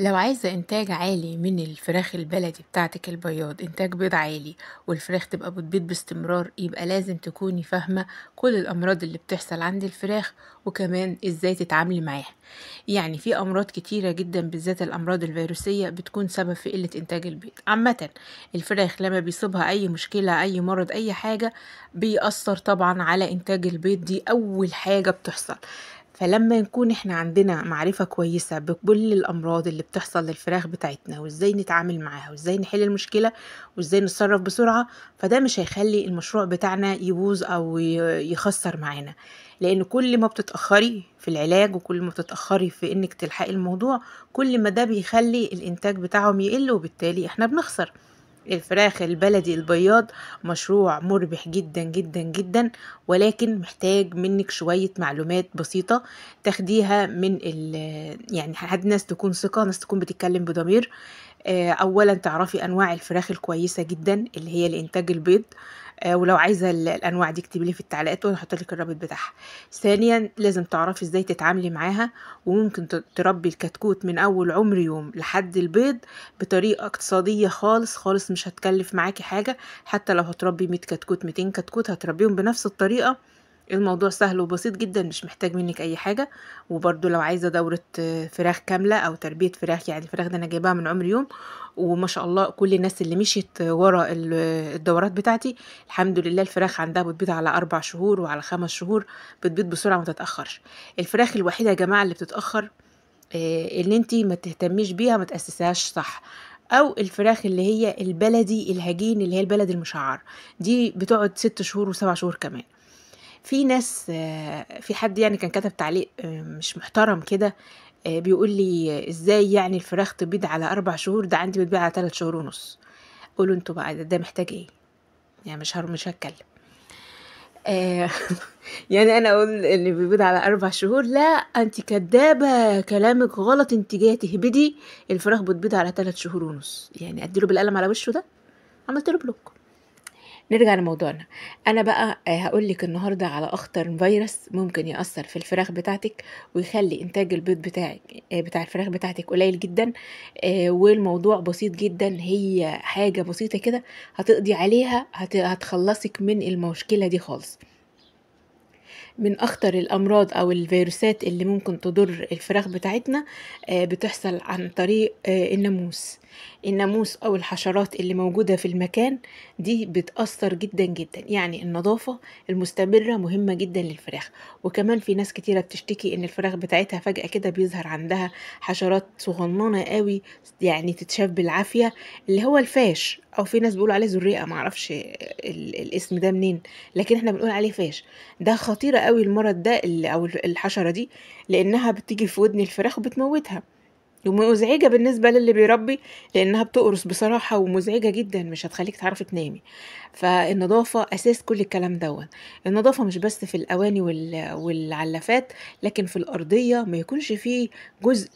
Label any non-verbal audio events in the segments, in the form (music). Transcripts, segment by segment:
لو عايزة إنتاج عالي من الفراخ البلدي بتاعتك البياض إنتاج بيض عالي والفراخ تبقى بتبيض باستمرار يبقى لازم تكوني فاهمة كل الأمراض اللي بتحصل عند الفراخ وكمان إزاي تتعاملي معاها يعني في أمراض كتيرة جدا بالذات الأمراض الفيروسية بتكون سبب في قلة إنتاج البيض عامة الفراخ لما بيصيبها أي مشكلة أي مرض أي حاجة بيأثر طبعا على إنتاج البيض دي أول حاجة بتحصل فلما نكون احنا عندنا معرفة كويسة بكل الأمراض اللي بتحصل للفراخ بتاعتنا وازاي نتعامل معاها وازاي نحل المشكلة وازاي نتصرف بسرعة فده مش هيخلي المشروع بتاعنا يبوظ أو يخسر معانا لأن كل ما بتتأخري في العلاج وكل ما بتتأخري في إنك تلحقي الموضوع كل ما ده بيخلي الإنتاج بتاعهم يقل وبالتالي احنا بنخسر الفراخ البلدي البياض مشروع مربح جدا جدا جدا ولكن محتاج منك شوية معلومات بسيطة تاخديها من آه، يعني حد ناس تكون ثقة ناس تكون بتتكلم بضمير آه، اولا تعرفي انواع الفراخ الكويسة جدا اللي هي لانتاج البيض آه، ولو عايزه الانواع دي اكتبي لي في التعليقات وانا هحط لك الرابط بتاعها ثانيا لازم تعرفي ازاي تتعاملي معاها وممكن تربي الكتكوت من اول عمر يوم لحد البيض بطريقه اقتصاديه خالص خالص مش هتكلف معاكي حاجه حتى لو هتربي 100 كتكوت 200 كتكوت هتربيهم بنفس الطريقه الموضوع سهل وبسيط جدا مش محتاج منك اي حاجه وبرده لو عايزه دوره آه، فراخ كامله او تربيه فراخ يعني الفراخ ده انا جايباها من عمر يوم وما شاء الله كل الناس اللي مشيت ورا الدورات بتاعتي الحمد لله الفراخ عندها بتبيض على اربع شهور وعلى خمس شهور بتبيض بسرعه ما تتاخرش الفراخ الوحيده يا جماعه اللي بتتاخر آه، اللي انت ما تهتميش بيها ما تاسسهاش صح او الفراخ اللي هي البلدي الهجين اللي هي البلد المشعر دي بتقعد ست شهور وسبع شهور كمان في ناس آه، في حد يعني كان كتب تعليق آه، مش محترم كده آه، بيقول لي ازاي يعني الفراخ تبيض على اربع شهور ده عندي بتبيع على ثلاث شهور ونص قولوا انتوا بقى ده محتاج ايه يعني مش مش هتكلم (laughs) يعني انا اقول اللي بيبيض على اربع شهور لا انت كدابه كلامك غلط انت جايه تهبدي الفراخ بتبيض على ثلاث شهور ونص يعني اديله بالقلم على وشه ده عملت له بلوك نرجع لموضوعنا انا بقى آه، هقول لك النهارده على اخطر فيروس ممكن ياثر في الفراخ بتاعتك ويخلي انتاج البيض بتاعك آه، بتاع الفراخ بتاعتك قليل جدا آه، والموضوع بسيط جدا هي حاجه بسيطه كده هتقضي عليها هتخلصك من المشكله دي خالص من اخطر الامراض او الفيروسات اللي ممكن تضر الفراخ بتاعتنا آه، بتحصل عن طريق آه، الناموس الناموس او الحشرات اللي موجوده في المكان دي بتاثر جدا جدا يعني النظافه المستمره مهمه جدا للفراخ وكمان في ناس كتيره بتشتكي ان الفراخ بتاعتها فجاه كده بيظهر عندها حشرات صغننه قوي يعني تتشاف بالعافيه اللي هو الفاش او في ناس بيقولوا عليه زريقه معرفش الاسم ده منين لكن احنا بنقول عليه فاش ده خطيرة قوي المرض ده او الحشره دي لانها بتيجي في ودن الفراخ وبتموتها ومزعجة بالنسبة للي بيربي لأنها بتقرص بصراحة ومزعجة جدا مش هتخليك تعرفي تنامي فالنظافة أساس كل الكلام دون النظافة مش بس في الأواني والعلافات لكن في الأرضية ما يكونش فيه جزء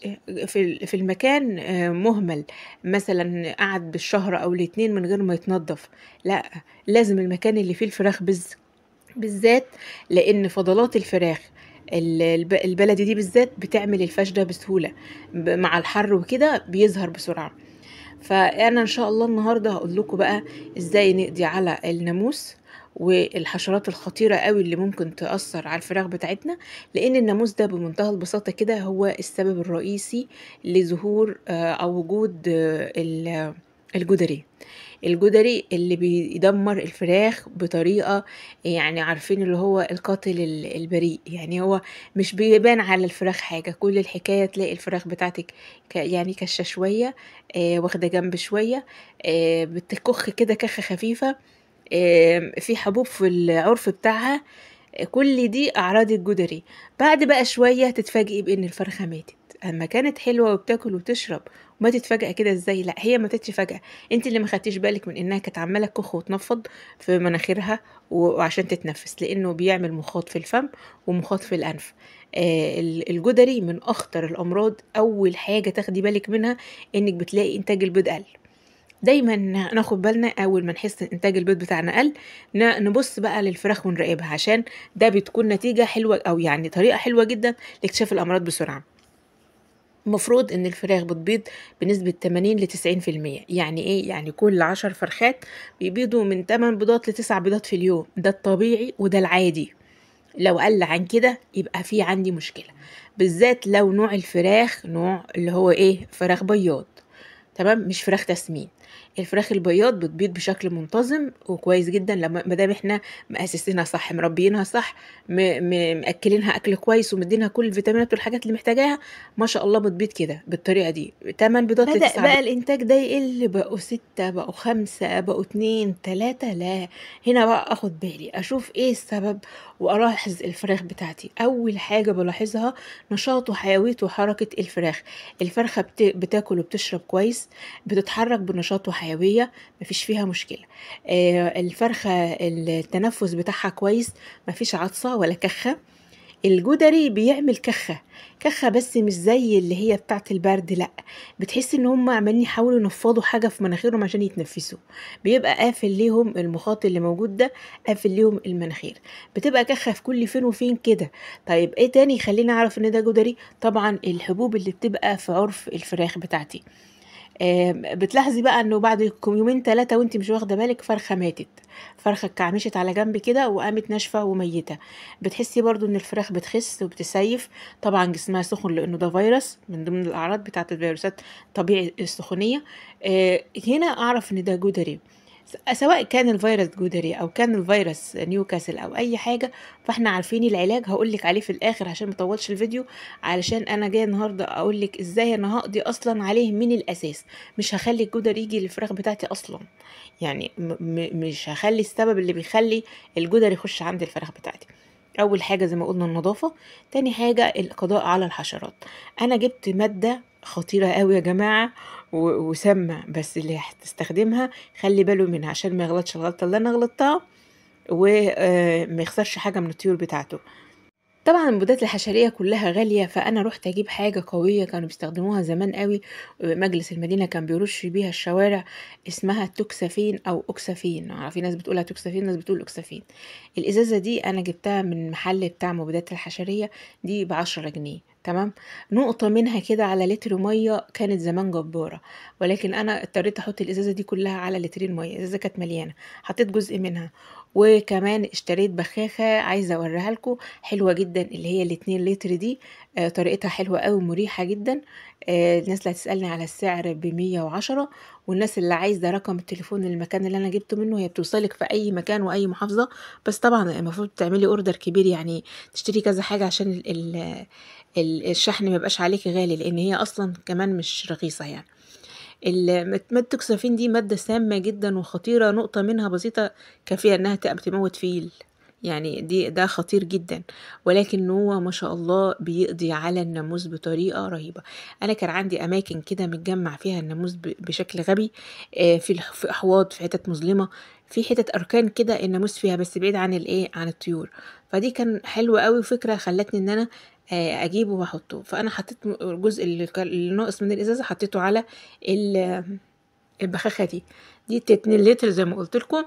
في المكان آه، مهمل مثلا قعد بالشهر أو الاتنين من غير ما يتنظف لا لازم المكان اللي فيه الفراخ بز بالذات لان فضلات الفراخ البلدي دي بالذات بتعمل الفش ده بسهوله مع الحر وكده بيظهر بسرعه فانا ان شاء الله النهارده هقول لكم بقى ازاي نقضي على الناموس والحشرات الخطيره قوي اللي ممكن تاثر على الفراخ بتاعتنا لان الناموس ده بمنتهى البساطه كده هو السبب الرئيسي لظهور آه، او وجود آه، الجدري الجدري اللي بيدمر الفراخ بطريقة يعني عارفين اللي هو القاتل البريء يعني هو مش بيبان على الفراخ حاجة كل الحكاية تلاقي الفراخ بتاعتك يعني كشة شوية آه، واخدة جنب شوية آه، بتكخ كده كخة خفيفة آه، في حبوب في العرف بتاعها كل دي أعراض الجدري بعد بقى شوية تتفاجئي بأن الفرخة ماتت أما كانت حلوة وبتاكل وتشرب ما فجأة كده ازاي لا هي ماتتش فجأة انت اللي ما خدتيش بالك من انها كانت عمالة كخ وتنفض في مناخيرها وعشان تتنفس لانه بيعمل مخاط في الفم ومخاط في الانف آه الجدري من اخطر الامراض اول حاجة تاخدي بالك منها انك بتلاقي انتاج البيض قل دايما ناخد بالنا اول ما نحس انتاج البيض بتاعنا قل نبص بقى للفراخ ونراقبها عشان ده بتكون نتيجه حلوه او يعني طريقه حلوه جدا لاكتشاف الامراض بسرعه مفروض ان الفراخ بتبيض بنسبة 80 ل 90% في المية يعني ايه يعني كل 10 فرخات بيبيضوا من 8 بيضات ل 9 بيضات في اليوم ده الطبيعي وده العادي لو قل عن كده يبقى في عندي مشكلة بالذات لو نوع الفراخ نوع اللي هو ايه فراخ بياض تمام مش فراخ تسمين الفراخ البياض بتبيض بشكل منتظم وكويس جدا لما دام احنا مأسسينها صح مربيينها صح مأكلينها اكل كويس ومدينها كل الفيتامينات والحاجات اللي محتاجاها ما شاء الله بتبيض كده بالطريقه دي تمن بيضات بدأ بقى الانتاج ده يقل بقوا ستة بقوا خمسة بقوا اتنين تلاتة لا هنا بقى اخد بالي اشوف ايه السبب والاحظ الفراخ بتاعتي اول حاجه بلاحظها نشاط وحيويه وحركه الفراخ الفرخه بتاكل وبتشرب كويس بتتحرك بنشاط وحيوية حيوية مفيش فيها مشكلة آه، الفرخة التنفس بتاعها كويس مفيش عطسة ولا كخة الجدري بيعمل كخة كخة بس مش زي اللي هي بتاعت البرد لأ بتحس ان هم عمالين يحاولوا ينفضوا حاجة في مناخيرهم عشان يتنفسوا بيبقى قافل ليهم المخاط اللي موجود ده قافل ليهم المناخير بتبقى كخة في كل فين وفين كده طيب ايه تاني يخليني اعرف ان ده جدري طبعا الحبوب اللي بتبقى في عرف الفراخ بتاعتي بتلاحظي بقى انه بعد يومين ثلاثه وانت مش واخده بالك فرخه ماتت فرخه اتكعمشت على جنب كده وقامت ناشفه وميته بتحسي برضو ان الفراخ بتخس وبتسيف طبعا جسمها سخن لانه ده فيروس من ضمن الاعراض بتاعه الفيروسات طبيعي السخونيه آه، هنا اعرف ان ده جدري سواء كان الفيروس جودري او كان الفيروس نيوكاسل او اي حاجه فاحنا عارفين العلاج هقول لك عليه في الاخر عشان ما اطولش الفيديو علشان انا جايه النهارده اقول لك ازاي انا هقضي اصلا عليه من الاساس مش هخلي الجدر يجي للفراخ بتاعتي اصلا يعني مش هخلي السبب اللي بيخلي الجدر يخش عند الفراخ بتاعتي اول حاجه زي ما قلنا النظافه تاني حاجه القضاء على الحشرات انا جبت ماده خطيره قوي يا جماعه وسامة بس اللي هتستخدمها خلي باله منها عشان ما يغلطش الغلطة اللي أنا غلطتها وما آه، يخسرش حاجة من الطيور بتاعته طبعا المبيدات الحشريه كلها غاليه فانا رحت اجيب حاجه قويه كانوا بيستخدموها زمان قوي مجلس المدينه كان بيرش بيها الشوارع اسمها توكسافين او اوكسافين آه، في ناس بتقولها توكسافين ناس بتقول اوكسافين الازازه دي انا جبتها من محل بتاع مبيدات الحشريه دي بعشرة جنيه تمام نقطة منها كده على لتر مية كانت زمان جبارة ولكن أنا اضطريت أحط الإزازة دي كلها على لترين مية الإزازة كانت مليانة حطيت جزء منها وكمان اشتريت بخاخة عايزة اوريها لكم حلوة جدا اللي هي الاتنين لتر دي آه، طريقتها حلوة قوي مريحة جدا آه، الناس اللي هتسألني على السعر بمية وعشرة والناس اللي عايزة رقم التليفون المكان اللي انا جبته منه هي بتوصلك في اي مكان واي محافظة بس طبعا المفروض تعملي اوردر كبير يعني تشتري كذا حاجة عشان الشحن ميبقاش عليكي غالي لان هي اصلا كمان مش رخيصة يعني الميتوكسافين دي مادة سامة جدا وخطيرة نقطة منها بسيطة كافية انها تموت فيل يعني دي ده خطير جدا ولكن هو ما شاء الله بيقضي على الناموس بطريقه رهيبه انا كان عندي اماكن كده متجمع فيها الناموس بشكل غبي آه، في في احواض في حتت مظلمه في حتت اركان كده الناموس فيها بس بعيد عن الايه عن الطيور فدي كان حلوه قوي فكره خلتني ان انا آه، اجيبه واحطه فانا حطيت الجزء اللي ناقص من الازازه حطيته على البخاخه دي دي تتنين لتر زي ما قلت لكم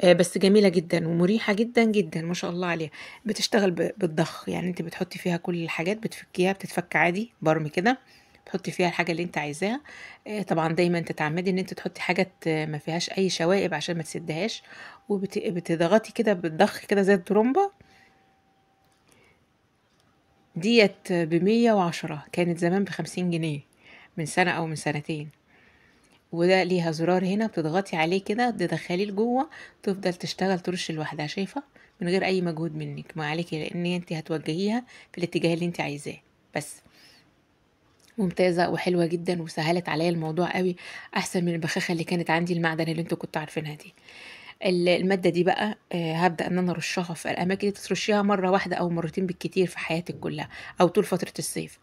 آه، بس جميله جدا ومريحه جدا جدا ما شاء الله عليها بتشتغل بالضخ يعني انت بتحطي فيها كل الحاجات بتفكيها بتتفك عادي برم كده تحطي فيها الحاجه اللي انت عايزاها آه، طبعا دايما تتعمدي ان انت تحطي حاجات ما فيهاش اي شوائب عشان ما تسدهاش وبتضغطي كده بالضخ كده زي الترومبه ديت بمية وعشرة كانت زمان بخمسين جنيه من سنة أو من سنتين وده ليها زرار هنا بتضغطي عليه كده تدخليه لجوه تفضل تشتغل ترش لوحدها شايفة من غير أي مجهود منك ما عليكي لأن انت هتوجهيها في الاتجاه اللي انت عايزاه بس ممتازة وحلوة جدا وسهلت عليا الموضوع قوي أحسن من البخاخة اللي كانت عندي المعدن اللي انتوا كنتوا عارفينها دي المادة دي بقى آه، هبدأ إن أنا أرشها في الأماكن اللي ترشيها مرة واحدة أو مرتين بالكتير في حياتك كلها أو طول فترة الصيف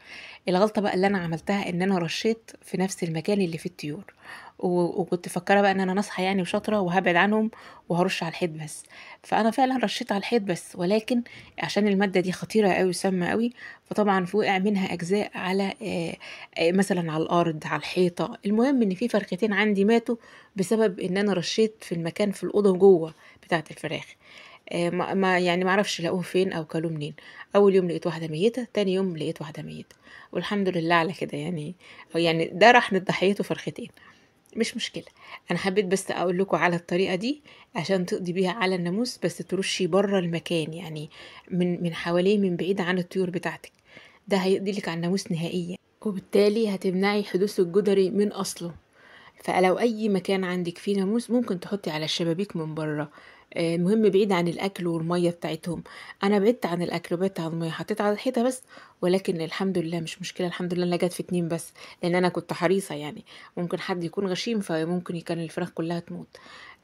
الغلطة بقى اللي أنا عملتها إن أنا رشيت في نفس المكان اللي فيه الطيور وكنت مفكره بقى ان انا نصحة يعني وشاطره وهبعد عنهم وهرش على الحيط بس فانا فعلا رشيت على الحيط بس ولكن عشان الماده دي خطيره قوي وسامه قوي فطبعا وقع منها اجزاء على آه، آه، مثلا على الارض على الحيطه المهم ان في فرختين عندي ماتوا بسبب ان انا رشيت في المكان في الاوضه جوه بتاعه الفراخ آه، ما يعني ما اعرفش لقوه فين او كلوه منين اول يوم لقيت واحده ميته تاني يوم لقيت واحده ميته والحمد لله على كده يعني يعني ده راح لضحيته فرختين مش مشكلة أنا حبيت بس أقول لكم على الطريقة دي عشان تقضي بيها على الناموس بس ترشي بره المكان يعني من من حواليه من بعيد عن الطيور بتاعتك ده هيقضي لك على الناموس نهائيا وبالتالي هتمنعي حدوث الجدري من أصله فلو أي مكان عندك فيه ناموس ممكن تحطي على الشبابيك من بره المهم آه، بعيد عن الاكل والميه بتاعتهم انا بعدت عن الاكل وبعدت عن الميه حطيت على الحيطه بس ولكن الحمد لله مش مشكله الحمد لله انا جت في اتنين بس لان انا كنت حريصه يعني ممكن حد يكون غشيم فممكن كان الفراخ كلها تموت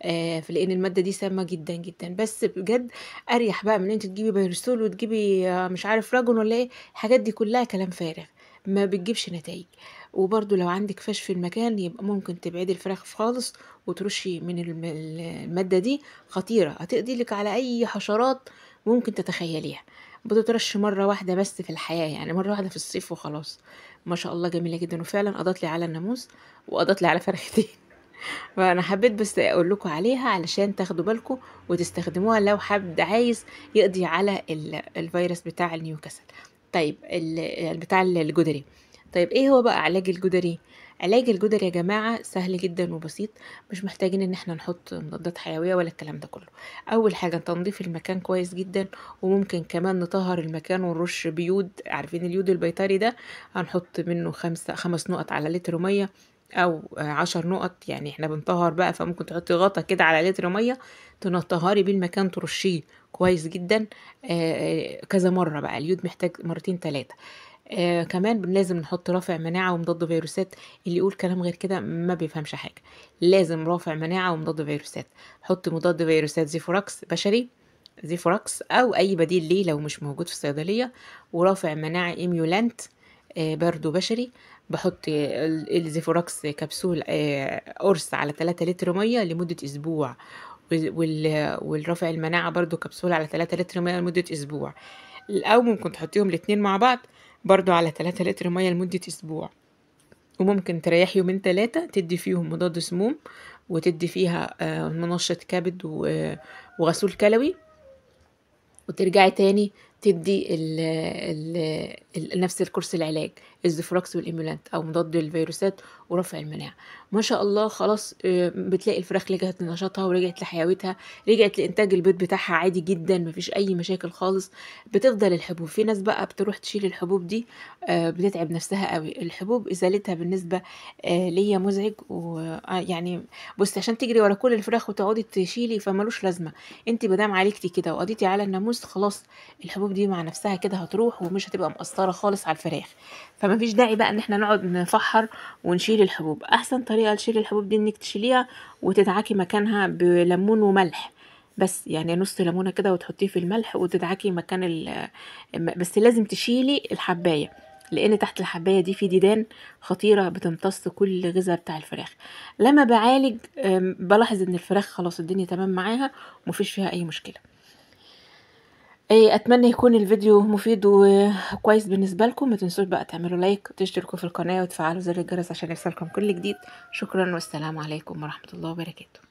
آه، لان الماده دي سامه جدا جدا بس بجد اريح بقى من انت تجيبي بيرسول وتجيبي آه، مش عارف راجل ولا ايه الحاجات دي كلها كلام فارغ ما بتجيبش نتائج وبرضو لو عندك فاش في المكان يبقى ممكن تبعدي الفراخ خالص وترشي من المادة دي خطيرة هتقضي لك على أي حشرات ممكن تتخيليها بتترش مرة واحدة بس في الحياة يعني مرة واحدة في الصيف وخلاص ما شاء الله جميلة جدا وفعلا قضت لي على الناموس وقضت لي على فرختين (laughs) فانا حبيت بس اقول لكم عليها علشان تاخدوا بالكم وتستخدموها لو حد عايز يقضي على الفيروس بتاع النيوكاسل طيب بتاع الجدري طيب ايه هو بقى علاج الجدري علاج الجدري يا جماعة سهل جدا وبسيط مش محتاجين ان احنا نحط مضادات حيوية ولا الكلام ده كله اول حاجة تنظيف المكان كويس جدا وممكن كمان نطهر المكان ونرش بيود عارفين اليود البيطري ده هنحط منه خمسة خمس نقط على لتر مية او عشر نقط يعني احنا بنطهر بقى فممكن تحطي غطا كده على لتر ميه تنطهري بيه المكان ترشيه كويس جدا آه، آه، كذا مره بقى اليود محتاج مرتين ثلاثه آه كمان لازم نحط رافع مناعة ومضاد فيروسات اللي يقول كلام غير كده ما بيفهمش حاجة لازم رافع مناعة ومضاد فيروسات حط مضاد فيروسات زيفوراكس بشري زيفوراكس أو أي بديل ليه لو مش موجود في الصيدلية ورافع مناعة إيميولانت آه برضو بشري بحط الزيفوراكس كبسول آه قرص على 3 لتر مية لمدة أسبوع والرافع المناعة برضو كبسولة على 3 لتر مية لمدة أسبوع أو ممكن تحطيهم الاتنين مع بعض برضو على 3 لتر مية لمدة أسبوع وممكن تريح يومين تلاتة تدي فيهم مضاد سموم وتدي فيها آه، منشط كبد آه، وغسول كلوي وترجعي تاني تدي الـ الـ نفس الكورس العلاج الزفراكس والايمولانت او مضاد للفيروسات ورفع المناعه ما شاء الله خلاص آه، بتلاقي الفراخ رجعت لنشاطها ورجعت لحيويتها رجعت لانتاج البيض بتاعها عادي جدا مفيش اي مشاكل خالص بتفضل الحبوب في ناس بقى بتروح تشيل الحبوب دي آه، بتتعب نفسها قوي الحبوب ازالتها بالنسبه آه، ليا مزعج ويعني بص عشان تجري ورا كل الفراخ وتقعدي تشيلي فملوش لازمه انت دام عالجتي كده وقضيتي على الناموس خلاص الحبوب دي مع نفسها كده هتروح ومش هتبقى مقصرة خالص على الفراخ فما فيش داعي بقى ان احنا نقعد نفحر ونشيل الحبوب احسن طريقه لشيل الحبوب دي انك تشيليها وتدعكي مكانها بليمون وملح بس يعني نص ليمونه كده وتحطيه في الملح وتدعكي مكان بس لازم تشيلي الحبايه لان تحت الحبايه دي في ديدان خطيره بتمتص كل غذاء بتاع الفراخ لما بعالج بلاحظ ان الفراخ خلاص الدنيا تمام معاها ومفيش فيها اي مشكله إيه، اتمنى يكون الفيديو مفيد وكويس بالنسبه لكم ما تنسوش بقى تعملوا لايك وتشتركوا في القناه وتفعلوا زر الجرس عشان يوصلكم كل جديد شكرا والسلام عليكم ورحمه الله وبركاته